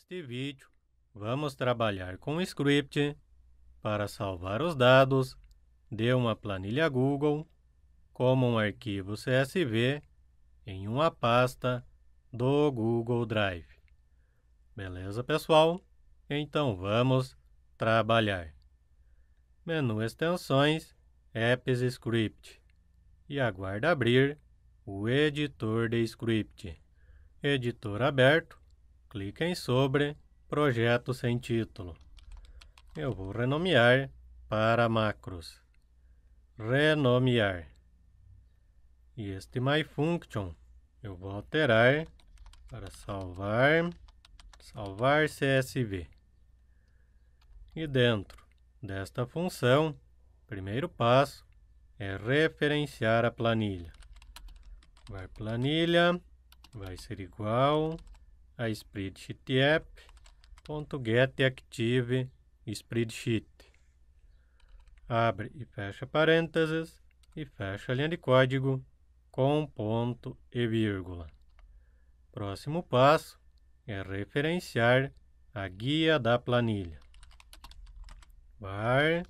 Neste vídeo, vamos trabalhar com um script para salvar os dados de uma planilha Google como um arquivo CSV em uma pasta do Google Drive. Beleza, pessoal? Então vamos trabalhar. Menu Extensões, Apps Script e aguarda abrir o editor de script. Editor aberto Clique em sobre Projeto sem título. Eu vou renomear para macros. Renomear. E este myFunction eu vou alterar para salvar, salvar CSV. E dentro desta função, primeiro passo é referenciar a planilha. Vai planilha, vai ser igual a spreadsheet app.getActive spreadsheet. Abre e fecha parênteses e fecha a linha de código com ponto e vírgula. Próximo passo é referenciar a guia da planilha. Var,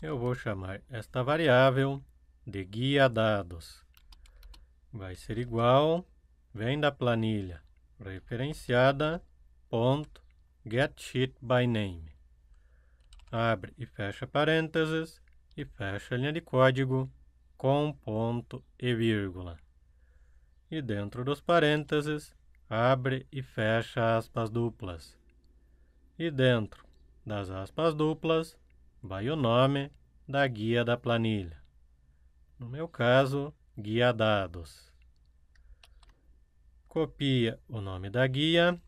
eu vou chamar esta variável de guia dados. Vai ser igual, vem da planilha, referenciada ponto get sheet by name. Abre e fecha parênteses e fecha a linha de código com ponto e vírgula. E dentro dos parênteses, abre e fecha aspas duplas. E dentro das aspas duplas, vai o nome da guia da planilha. No meu caso, guia dados copia o nome da guia,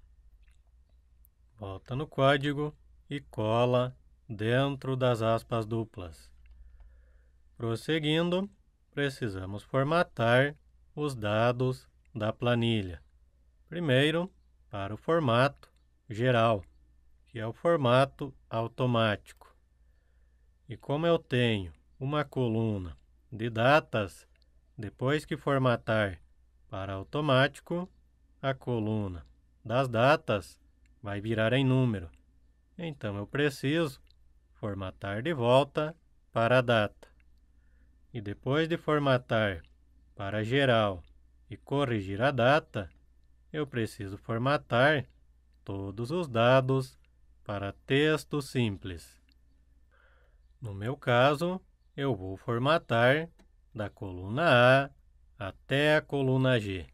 volta no código e cola dentro das aspas duplas. Prosseguindo, precisamos formatar os dados da planilha. Primeiro, para o formato geral, que é o formato automático. E como eu tenho uma coluna de datas, depois que formatar para automático, a coluna das datas vai virar em número. Então eu preciso formatar de volta para a data. E depois de formatar para geral e corrigir a data, eu preciso formatar todos os dados para texto simples. No meu caso, eu vou formatar da coluna A até a coluna G.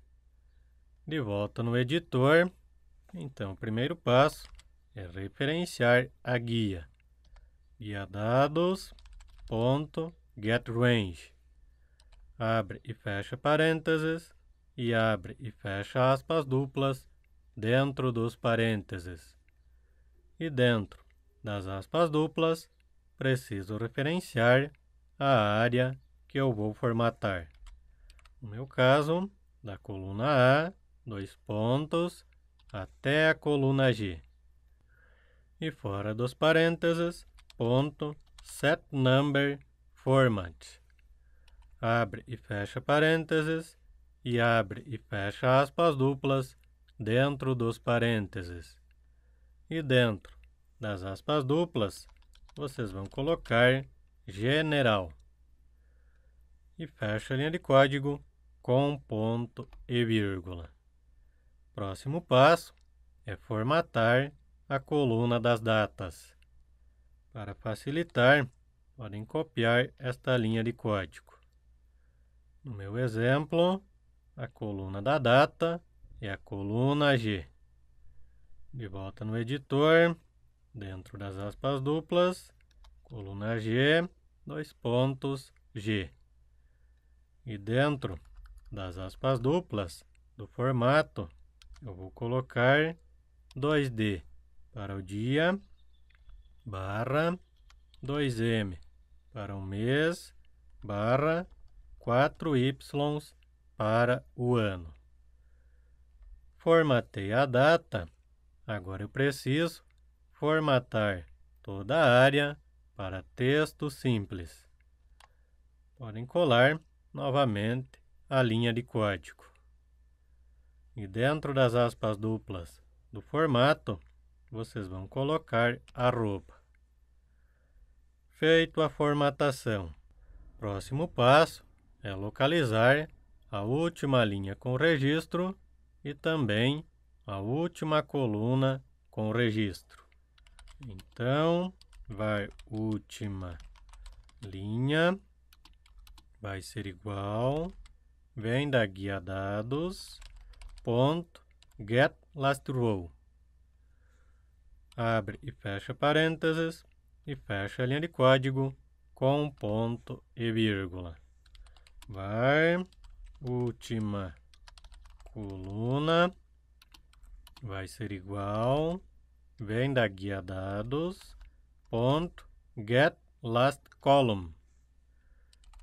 De volta no editor. Então, o primeiro passo é referenciar a guia. Guia dados ponto get range. Abre e fecha parênteses e abre e fecha aspas duplas dentro dos parênteses. E dentro das aspas duplas, preciso referenciar a área que eu vou formatar. No meu caso, da coluna A dois pontos, até a coluna G. E fora dos parênteses, ponto, set number format. Abre e fecha parênteses e abre e fecha aspas duplas dentro dos parênteses. E dentro das aspas duplas, vocês vão colocar general. E fecha a linha de código com ponto e vírgula. Próximo passo é formatar a coluna das datas. Para facilitar, podem copiar esta linha de código. No meu exemplo, a coluna da data é a coluna G. De volta no editor, dentro das aspas duplas, coluna G, dois pontos, G. E dentro das aspas duplas, do formato, eu vou colocar 2D para o dia, barra 2M para o mês, barra 4Y para o ano. Formatei a data, agora eu preciso formatar toda a área para texto simples. Podem colar novamente a linha de código. E dentro das aspas duplas do formato, vocês vão colocar arroba. Feito a formatação, próximo passo é localizar a última linha com registro e também a última coluna com registro. Então, vai última linha, vai ser igual, vem da guia dados, ponto get last row. Abre e fecha parênteses e fecha a linha de código com ponto e vírgula. Vai última coluna vai ser igual vem da guia dados ponto get last column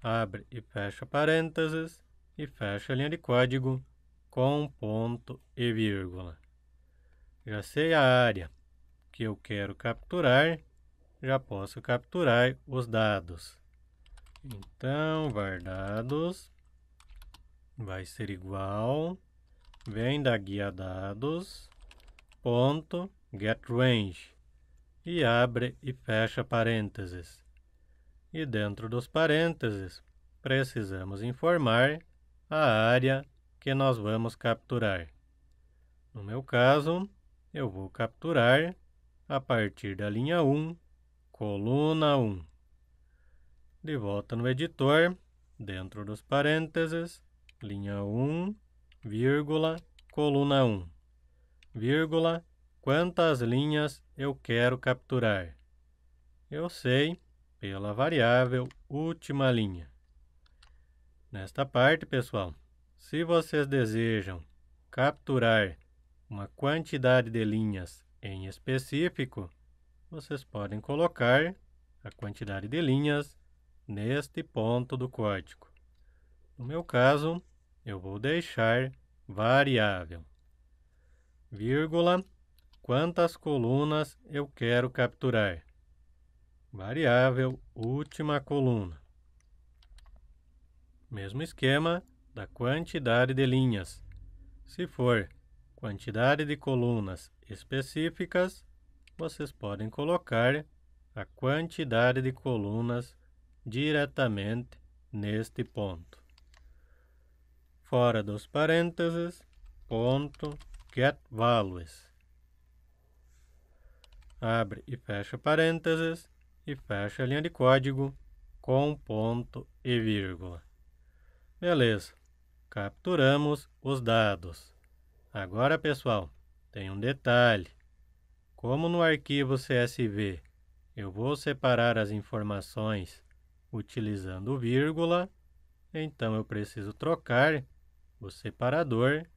abre e fecha parênteses e fecha a linha de código com ponto e vírgula. Já sei a área que eu quero capturar, já posso capturar os dados. Então, var dados vai ser igual, vem da guia dados, ponto, get range, e abre e fecha parênteses. E dentro dos parênteses, precisamos informar a área que nós vamos capturar. No meu caso, eu vou capturar a partir da linha 1, coluna 1. De volta no editor, dentro dos parênteses, linha 1, vírgula, coluna 1, vírgula, quantas linhas eu quero capturar. Eu sei pela variável última linha. Nesta parte, pessoal, se vocês desejam capturar uma quantidade de linhas em específico, vocês podem colocar a quantidade de linhas neste ponto do código. No meu caso, eu vou deixar variável, vírgula, quantas colunas eu quero capturar. Variável, última coluna. Mesmo esquema, da quantidade de linhas. Se for quantidade de colunas específicas, vocês podem colocar a quantidade de colunas diretamente neste ponto. Fora dos parênteses, ponto get values. Abre e fecha parênteses e fecha a linha de código com ponto e vírgula. Beleza. Capturamos os dados. Agora, pessoal, tem um detalhe. Como no arquivo CSV eu vou separar as informações utilizando vírgula, então eu preciso trocar o separador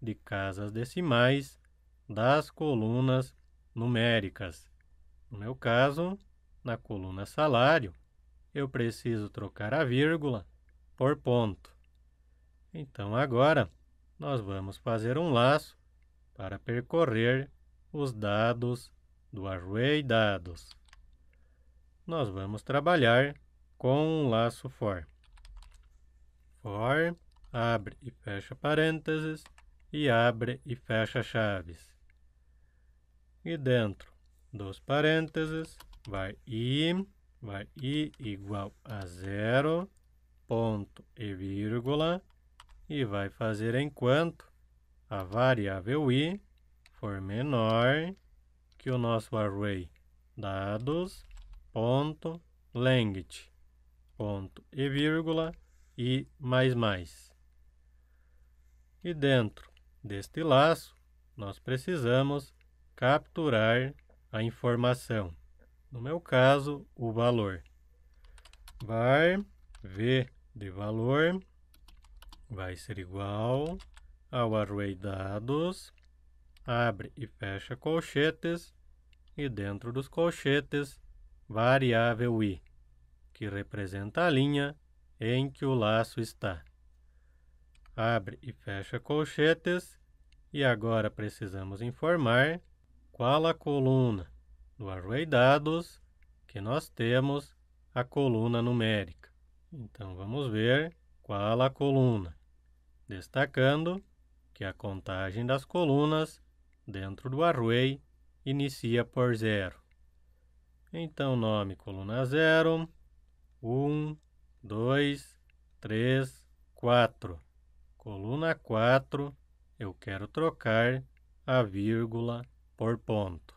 de casas decimais das colunas numéricas. No meu caso, na coluna salário, eu preciso trocar a vírgula por ponto. Então agora nós vamos fazer um laço para percorrer os dados do array dados. Nós vamos trabalhar com um laço for. For, abre e fecha parênteses, e abre e fecha chaves. E dentro dos parênteses vai i, vai i igual a zero, ponto e vírgula, e vai fazer enquanto a variável i for menor que o nosso array dados.length ponto e vírgula e mais mais. E dentro deste laço, nós precisamos capturar a informação. No meu caso, o valor. var v de valor vai ser igual ao array dados, abre e fecha colchetes, e dentro dos colchetes, variável i, que representa a linha em que o laço está. Abre e fecha colchetes, e agora precisamos informar qual a coluna do array dados que nós temos a coluna numérica. Então vamos ver qual a coluna destacando que a contagem das colunas dentro do array inicia por zero. Então, nome coluna 0, 1, 2, 3, 4. Coluna 4, eu quero trocar a vírgula por ponto.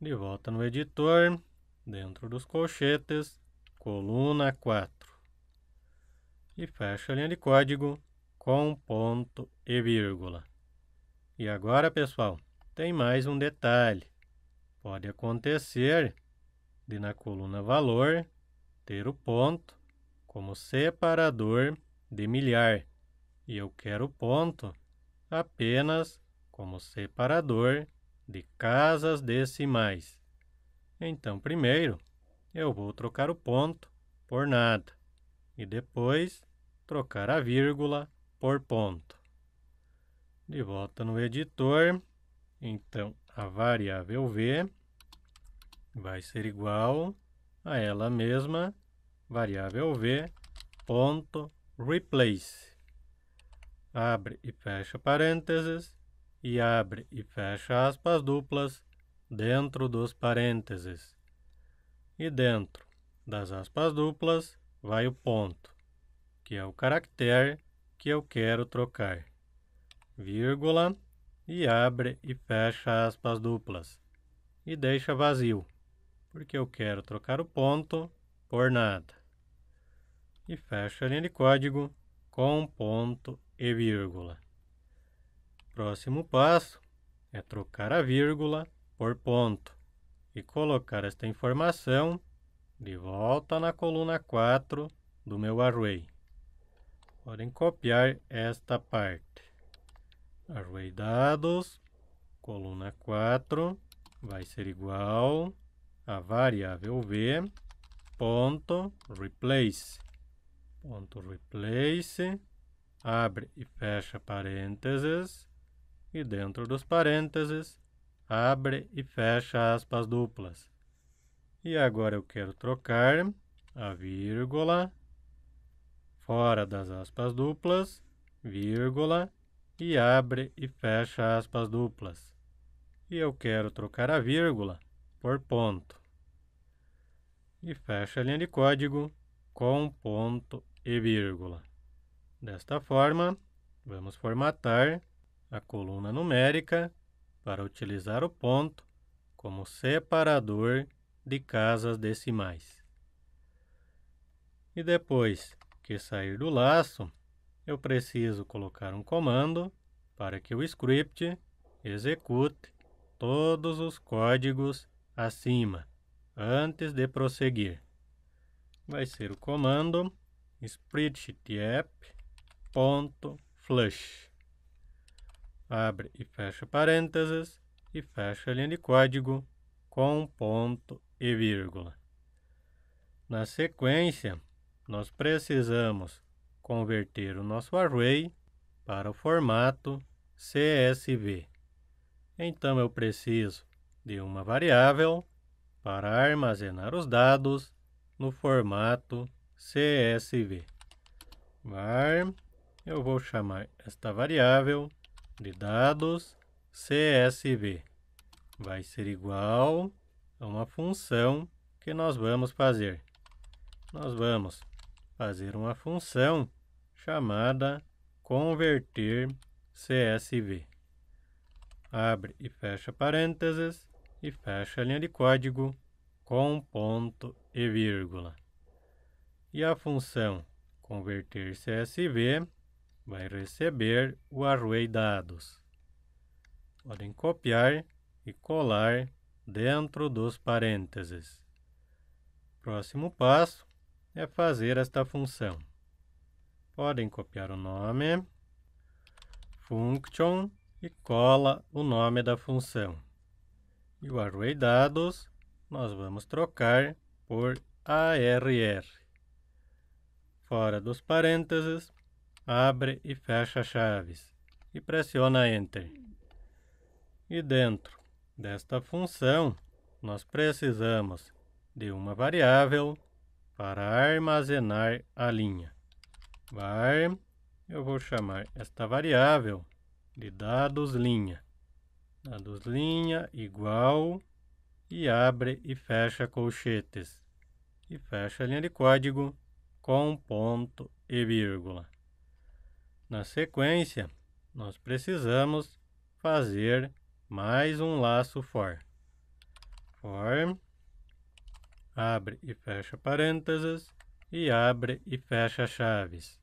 De volta no editor, dentro dos colchetes, coluna 4 e fecho a linha de código com ponto e vírgula. E agora, pessoal, tem mais um detalhe. Pode acontecer de na coluna valor ter o ponto como separador de milhar e eu quero o ponto apenas como separador de casas decimais. Então, primeiro, eu vou trocar o ponto por nada e depois trocar a vírgula por ponto. De volta no editor, então a variável v vai ser igual a ela mesma, variável v, ponto, replace. Abre e fecha parênteses e abre e fecha aspas duplas dentro dos parênteses. E dentro das aspas duplas vai o ponto que é o caractere que eu quero trocar, vírgula, e abre e fecha aspas duplas, e deixa vazio, porque eu quero trocar o ponto por nada. E fecha a linha de código com ponto e vírgula. Próximo passo é trocar a vírgula por ponto e colocar esta informação de volta na coluna 4 do meu array. Podem copiar esta parte. Array dados, coluna 4, vai ser igual a variável v, ponto, replace. Ponto replace, abre e fecha parênteses, e dentro dos parênteses, abre e fecha aspas duplas. E agora eu quero trocar a vírgula fora das aspas duplas, vírgula, e abre e fecha aspas duplas. E eu quero trocar a vírgula por ponto. E fecha a linha de código com ponto e vírgula. Desta forma, vamos formatar a coluna numérica para utilizar o ponto como separador de casas decimais. E depois que sair do laço, eu preciso colocar um comando para que o script execute todos os códigos acima antes de prosseguir. Vai ser o comando spreadsheetapp.flush. Abre e fecha parênteses e fecha a linha de código com ponto e vírgula. Na sequência, nós precisamos converter o nosso array para o formato CSV. Então eu preciso de uma variável para armazenar os dados no formato CSV. Var, eu vou chamar esta variável de dados CSV. Vai ser igual a uma função que nós vamos fazer. Nós vamos fazer uma função chamada converter CSV. Abre e fecha parênteses e fecha a linha de código com ponto e vírgula. E a função converter CSV vai receber o array dados. Podem copiar e colar dentro dos parênteses. Próximo passo é fazer esta função. Podem copiar o nome, function, e cola o nome da função. E o array dados nós vamos trocar por ARR. Fora dos parênteses, abre e fecha chaves e pressiona Enter. E dentro desta função, nós precisamos de uma variável para armazenar a linha. Var, eu vou chamar esta variável de dados linha. Dados linha igual e abre e fecha colchetes e fecha a linha de código com ponto e vírgula. Na sequência, nós precisamos fazer mais um laço for. For abre e fecha parênteses e abre e fecha chaves.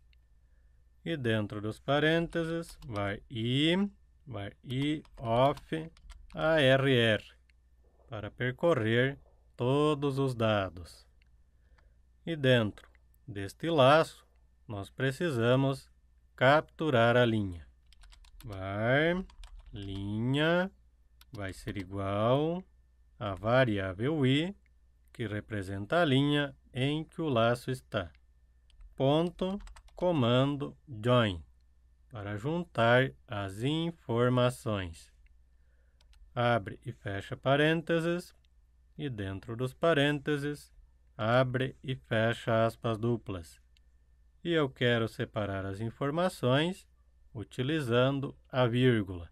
E dentro dos parênteses vai i, vai i off arr para percorrer todos os dados. E dentro deste laço nós precisamos capturar a linha. Var linha vai ser igual a variável i que representa a linha em que o laço está. Ponto comando join para juntar as informações. Abre e fecha parênteses e dentro dos parênteses abre e fecha aspas duplas. E eu quero separar as informações utilizando a vírgula.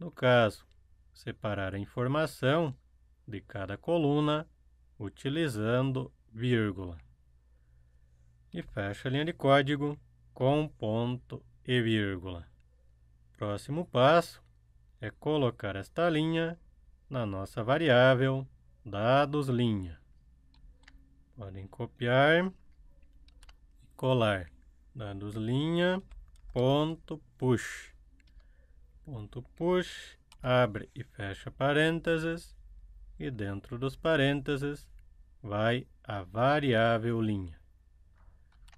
No caso, separar a informação de cada coluna utilizando vírgula. E fecha a linha de código com ponto e vírgula. Próximo passo é colocar esta linha na nossa variável dados linha. Podem copiar e colar dados linha ponto push. Ponto push abre e fecha parênteses e dentro dos parênteses vai a variável linha.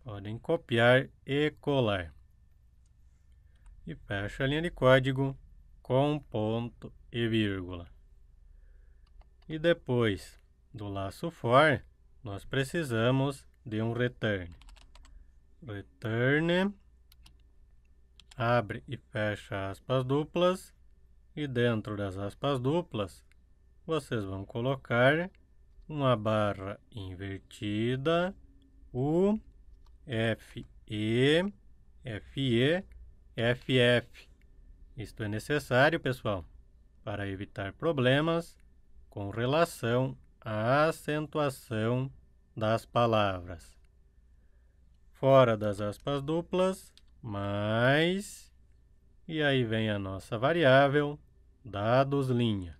Podem copiar e colar. E fecha a linha de código com ponto e vírgula. E depois do laço for, nós precisamos de um return. Return, abre e fecha aspas duplas, e dentro das aspas duplas vocês vão colocar uma barra invertida, U, FE, FE, FF. Isto é necessário, pessoal, para evitar problemas com relação à acentuação das palavras. Fora das aspas duplas, mais, e aí vem a nossa variável, dados linha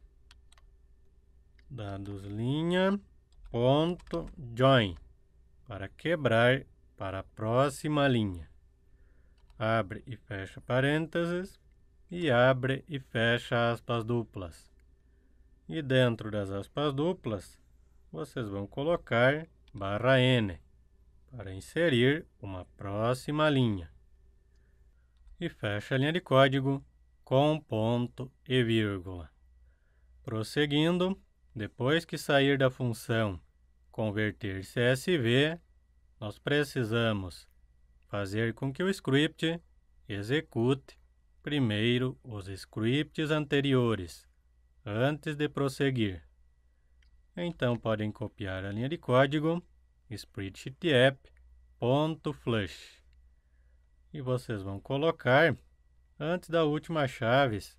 dados linha ponto join para quebrar para a próxima linha. Abre e fecha parênteses e abre e fecha aspas duplas. E dentro das aspas duplas, vocês vão colocar barra N para inserir uma próxima linha. E fecha a linha de código com ponto e vírgula. Prosseguindo, depois que sair da função converter CSV, nós precisamos fazer com que o script execute primeiro os scripts anteriores, antes de prosseguir. Então, podem copiar a linha de código spreadsheetapp.flush. e vocês vão colocar antes da última chaves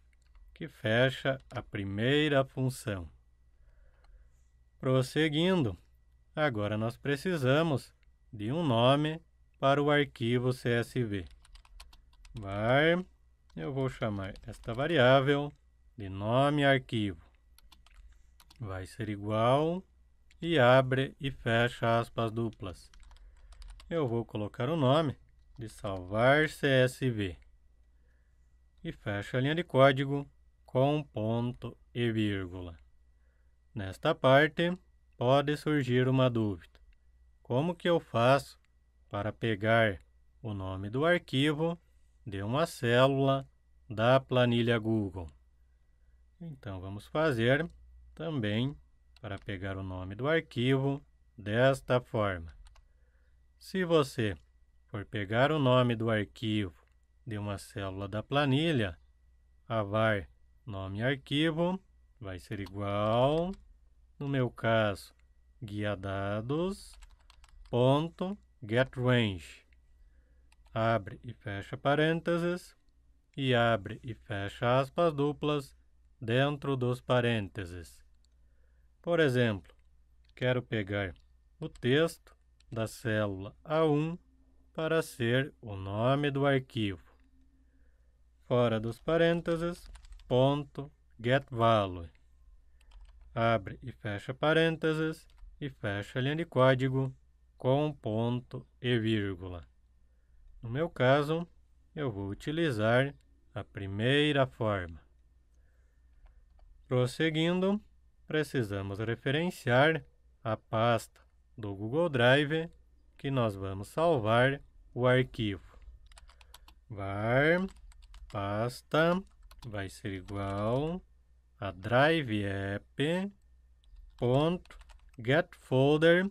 que fecha a primeira função. Prosseguindo, agora nós precisamos de um nome para o arquivo CSV. Var, eu vou chamar esta variável de nome arquivo. Vai ser igual e abre e fecha aspas duplas. Eu vou colocar o nome de salvar CSV e fecha a linha de código com ponto e vírgula. Nesta parte, pode surgir uma dúvida. Como que eu faço para pegar o nome do arquivo de uma célula da planilha Google? Então, vamos fazer também para pegar o nome do arquivo desta forma. Se você for pegar o nome do arquivo de uma célula da planilha, a var nome arquivo vai ser igual no meu caso, guia dados, ponto, get range. Abre e fecha parênteses e abre e fecha aspas duplas dentro dos parênteses. Por exemplo, quero pegar o texto da célula A1 para ser o nome do arquivo. Fora dos parênteses, ponto, get value abre e fecha parênteses e fecha a linha de código com ponto e vírgula. No meu caso, eu vou utilizar a primeira forma. Prosseguindo, precisamos referenciar a pasta do Google Drive que nós vamos salvar o arquivo. var pasta vai ser igual a drive app é ponto get folder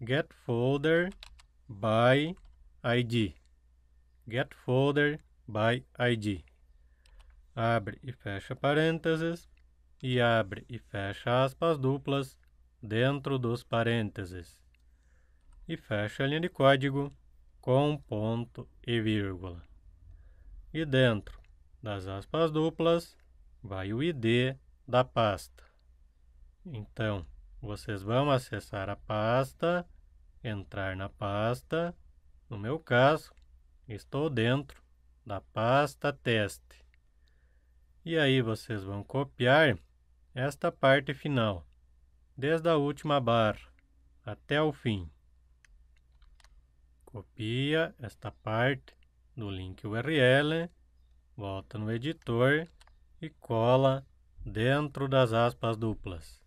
get folder by id get folder by id abre e fecha parênteses e abre e fecha aspas duplas dentro dos parênteses e fecha a linha de código com ponto e vírgula. E dentro das aspas duplas vai o ID da pasta. Então, vocês vão acessar a pasta, entrar na pasta. No meu caso, estou dentro da pasta teste. E aí vocês vão copiar esta parte final, desde a última barra até o fim. Copia esta parte do link URL, volta no editor e cola dentro das aspas duplas.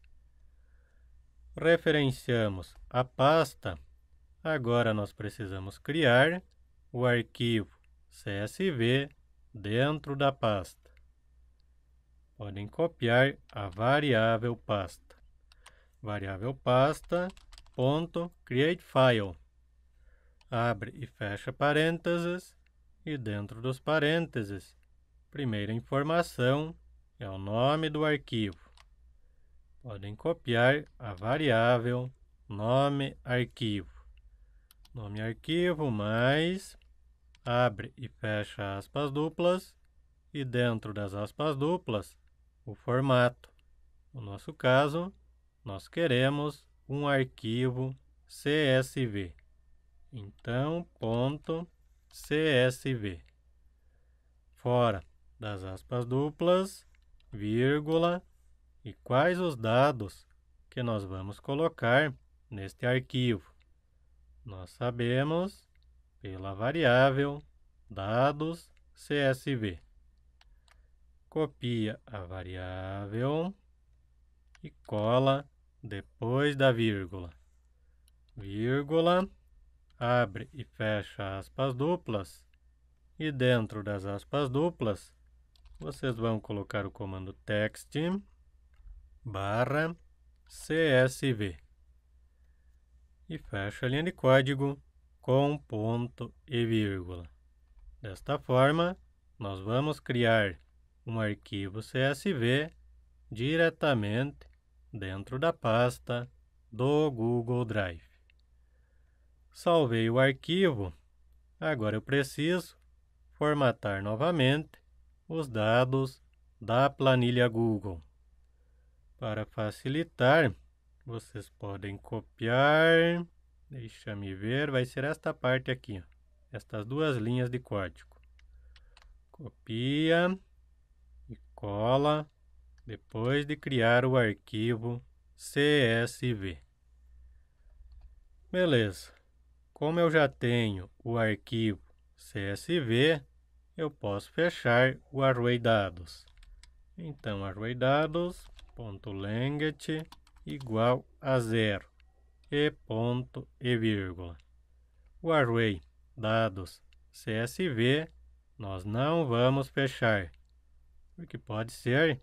Referenciamos a pasta. Agora nós precisamos criar o arquivo CSV dentro da pasta. Podem copiar a variável pasta. Variável pasta ponto create file. Abre e fecha parênteses e dentro dos parênteses, primeira informação é o nome do arquivo. Podem copiar a variável nome arquivo. Nome arquivo mais abre e fecha aspas duplas e dentro das aspas duplas o formato. No nosso caso, nós queremos um arquivo CSV. Então, ponto CSV. Fora das aspas duplas, vírgula e quais os dados que nós vamos colocar neste arquivo. Nós sabemos pela variável dados CSV. Copia a variável e cola depois da vírgula. Vírgula, abre e fecha aspas duplas, e dentro das aspas duplas vocês vão colocar o comando text barra csv e fecha a linha de código com ponto e vírgula. Desta forma, nós vamos criar um arquivo CSV diretamente dentro da pasta do Google Drive. Salvei o arquivo. Agora eu preciso formatar novamente os dados da planilha Google. Para facilitar, vocês podem copiar, deixa-me ver, vai ser esta parte aqui, ó, estas duas linhas de código. Copia e cola depois de criar o arquivo CSV. Beleza. Como eu já tenho o arquivo CSV, eu posso fechar o array dados. Então, array dados ponto length igual a zero e ponto e vírgula. O array dados CSV nós não vamos fechar, porque pode ser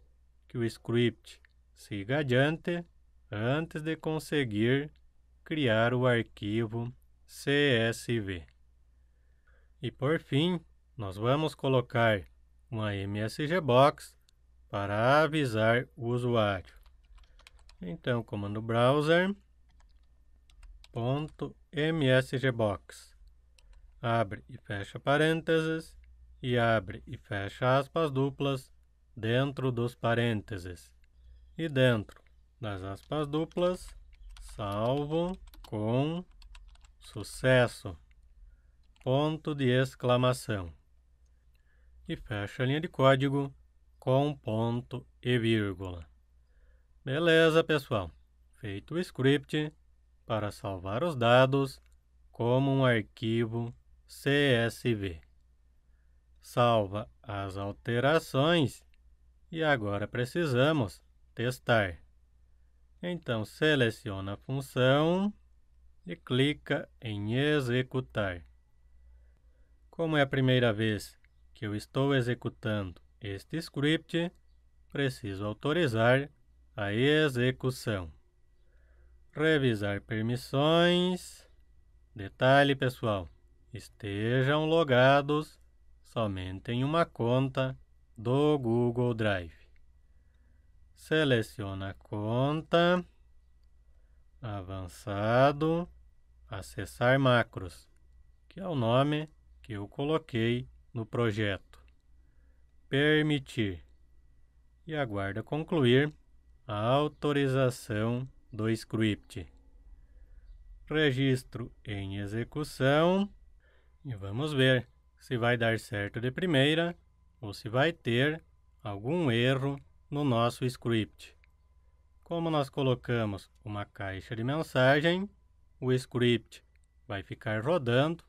que o script siga adiante antes de conseguir criar o arquivo CSV. E por fim, nós vamos colocar uma MSG Box para avisar o usuário. Então, comando browser ponto .msgbox abre e fecha parênteses e abre e fecha aspas duplas dentro dos parênteses e dentro das aspas duplas salvo com sucesso ponto de exclamação e fecha a linha de código com ponto e vírgula. Beleza, pessoal. Feito o script para salvar os dados como um arquivo CSV. Salva as alterações e agora precisamos testar. Então, seleciona a função e clica em executar. Como é a primeira vez que eu estou executando este script, preciso autorizar a execução. Revisar permissões. Detalhe, pessoal, estejam logados somente em uma conta do Google Drive. Seleciona a conta, avançado, acessar macros, que é o nome que eu coloquei no projeto. Permitir. E aguarda concluir a autorização do script. Registro em execução. E vamos ver se vai dar certo de primeira ou se vai ter algum erro no nosso script. Como nós colocamos uma caixa de mensagem, o script vai ficar rodando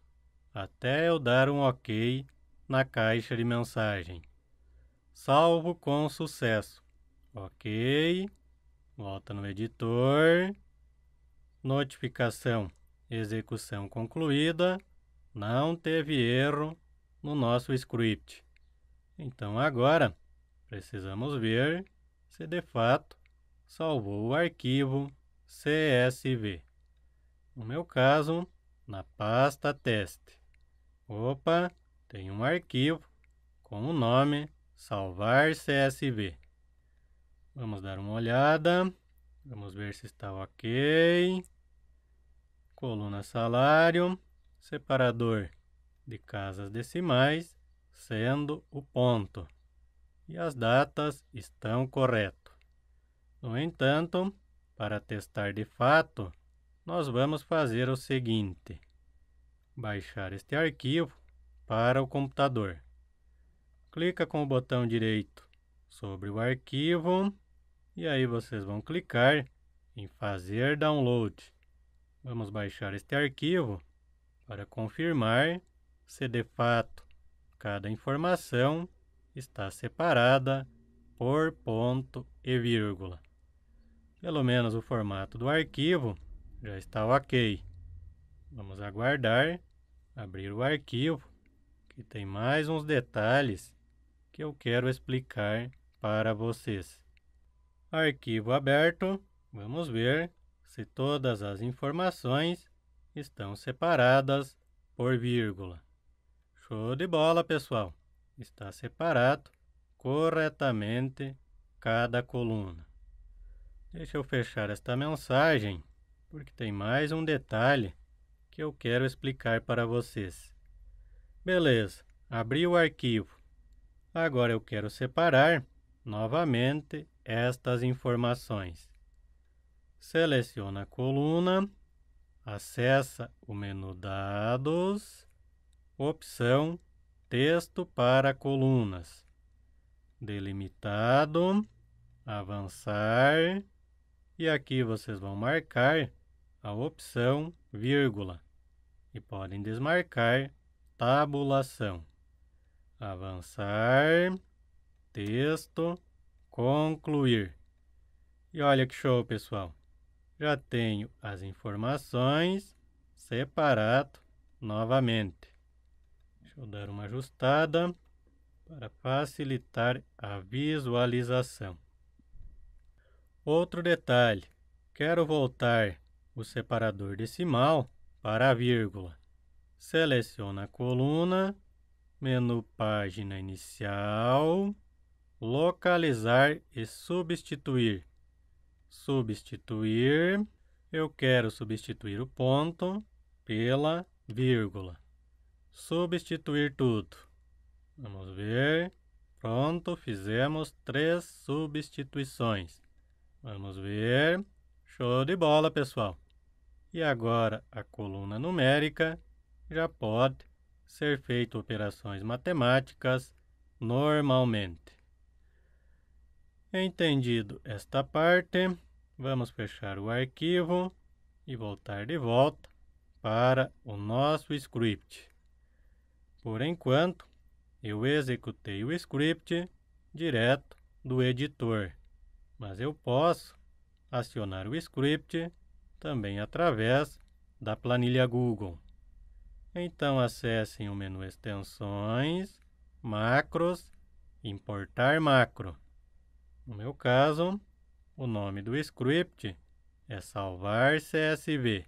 até eu dar um OK na caixa de mensagem. Salvo com sucesso. Ok. Volta no editor. Notificação. Execução concluída. Não teve erro no nosso script. Então agora precisamos ver se de fato salvou o arquivo CSV. No meu caso, na pasta teste. Opa, tem um arquivo com o nome salvar CSV. Vamos dar uma olhada. Vamos ver se está ok. Coluna salário, separador de casas decimais, sendo o ponto. E as datas estão corretas. No entanto, para testar de fato, nós vamos fazer o seguinte. Baixar este arquivo para o computador. Clica com o botão direito sobre o arquivo e aí vocês vão clicar em fazer download. Vamos baixar este arquivo para confirmar se de fato cada informação está separada por ponto e vírgula. Pelo menos o formato do arquivo já está ok. Vamos aguardar abrir o arquivo que tem mais uns detalhes que eu quero explicar para vocês. Arquivo aberto, vamos ver se todas as informações estão separadas por vírgula. Show de bola, pessoal! Está separado corretamente cada coluna. Deixa eu fechar esta mensagem, porque tem mais um detalhe que eu quero explicar para vocês. Beleza, abri o arquivo. Agora eu quero separar novamente estas informações. Seleciona a coluna, acessa o menu Dados, opção Texto para colunas, delimitado, avançar, e aqui vocês vão marcar a opção vírgula e podem desmarcar tabulação. Avançar, texto, concluir. E olha que show, pessoal. Já tenho as informações separado novamente. Deixa eu dar uma ajustada para facilitar a visualização. Outro detalhe, quero voltar o separador decimal para a vírgula seleciona a coluna, menu Página Inicial, Localizar e Substituir. Substituir, eu quero substituir o ponto pela vírgula. Substituir tudo. Vamos ver. Pronto, fizemos três substituições. Vamos ver. Show de bola, pessoal. E agora a coluna numérica já pode ser feito operações matemáticas normalmente. Entendido esta parte, vamos fechar o arquivo e voltar de volta para o nosso script. Por enquanto, eu executei o script direto do editor, mas eu posso acionar o script também através da planilha Google. Então acessem o menu Extensões, Macros, Importar Macro. No meu caso, o nome do script é salvar CSV.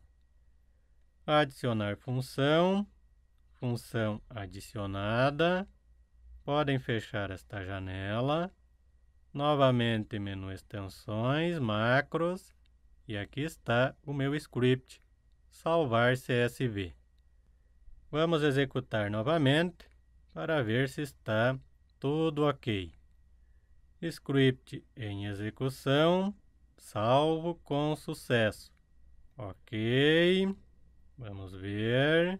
Adicionar função, função adicionada. Podem fechar esta janela. Novamente, menu extensões, macros. E aqui está o meu script, salvar CSV. Vamos executar novamente para ver se está tudo ok. Script em execução, salvo com sucesso. Ok, vamos ver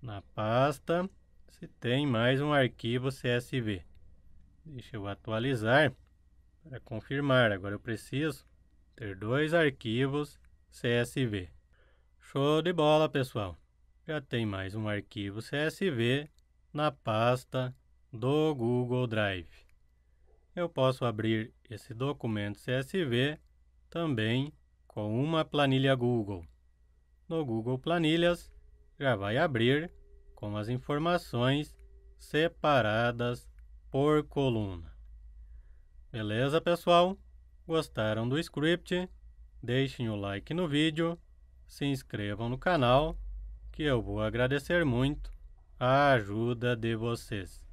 na pasta se tem mais um arquivo CSV. Deixa eu atualizar para confirmar. Agora eu preciso ter dois arquivos CSV. Show de bola, pessoal! já tem mais um arquivo CSV na pasta do Google Drive. Eu posso abrir esse documento CSV também com uma planilha Google. No Google Planilhas, já vai abrir com as informações separadas por coluna. Beleza, pessoal? Gostaram do script? Deixem o like no vídeo, se inscrevam no canal que eu vou agradecer muito a ajuda de vocês.